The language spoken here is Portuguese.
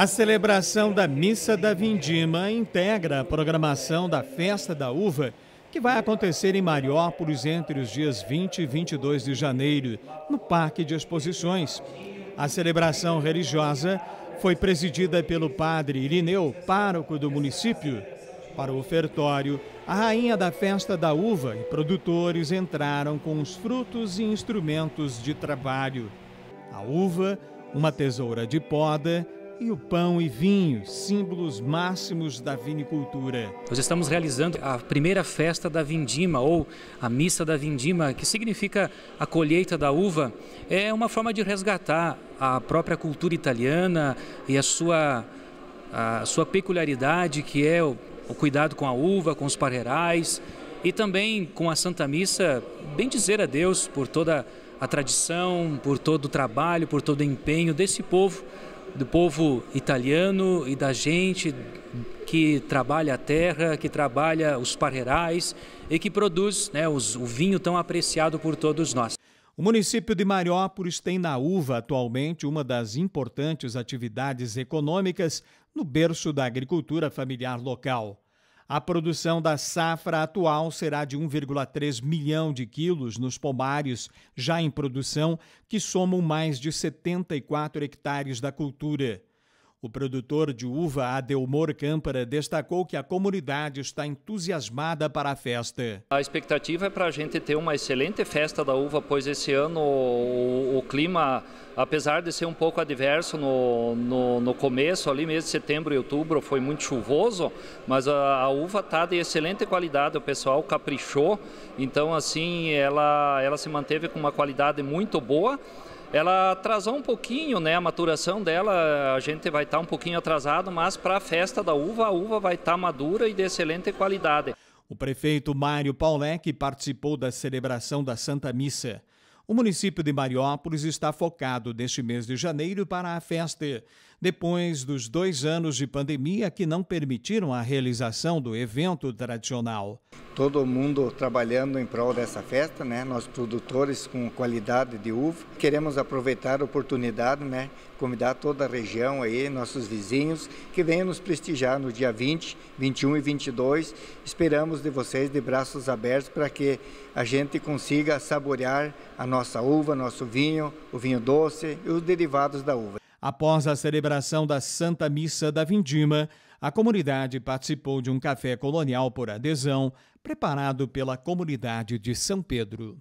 A celebração da Missa da Vindima integra a programação da Festa da Uva, que vai acontecer em Mariópolis entre os dias 20 e 22 de janeiro, no Parque de Exposições. A celebração religiosa foi presidida pelo padre Irineu, pároco do município. Para o ofertório, a rainha da festa da uva e produtores entraram com os frutos e instrumentos de trabalho. A uva, uma tesoura de poda e o pão e vinho, símbolos máximos da vinicultura. Nós estamos realizando a primeira festa da vindima ou a missa da vindima, que significa a colheita da uva, é uma forma de resgatar a própria cultura italiana e a sua a sua peculiaridade que é o, o cuidado com a uva, com os parreirais e também com a Santa Missa, bem dizer a Deus por toda a tradição, por todo o trabalho, por todo o empenho desse povo do povo italiano e da gente que trabalha a terra, que trabalha os parreirais e que produz né, os, o vinho tão apreciado por todos nós. O município de Mariópolis tem na uva atualmente uma das importantes atividades econômicas no berço da agricultura familiar local. A produção da safra atual será de 1,3 milhão de quilos nos pomários já em produção, que somam mais de 74 hectares da cultura. O produtor de uva Adelmor Câmpara destacou que a comunidade está entusiasmada para a festa. A expectativa é para a gente ter uma excelente festa da uva, pois esse ano o, o clima, apesar de ser um pouco adverso no, no, no, começo, ali mês de setembro e outubro, foi muito chuvoso, mas a, a uva está de excelente qualidade, o pessoal caprichou, então assim ela, ela se manteve com uma qualidade muito boa ela atrasou um pouquinho, né? A maturação dela, a gente vai estar tá um pouquinho atrasado, mas para a festa da uva, a uva vai estar tá madura e de excelente qualidade. O prefeito Mário Paulec participou da celebração da Santa Missa. O município de Mariópolis está focado neste mês de janeiro para a festa depois dos dois anos de pandemia que não permitiram a realização do evento tradicional. Todo mundo trabalhando em prol dessa festa, né? Nós produtores com qualidade de uva, queremos aproveitar a oportunidade, né? Convidar toda a região aí, nossos vizinhos, que venham nos prestigiar no dia 20, 21 e 22. Esperamos de vocês de braços abertos para que a gente consiga saborear a nossa uva, nosso vinho, o vinho doce e os derivados da uva. Após a celebração da Santa Missa da Vindima, a comunidade participou de um café colonial por adesão, preparado pela comunidade de São Pedro.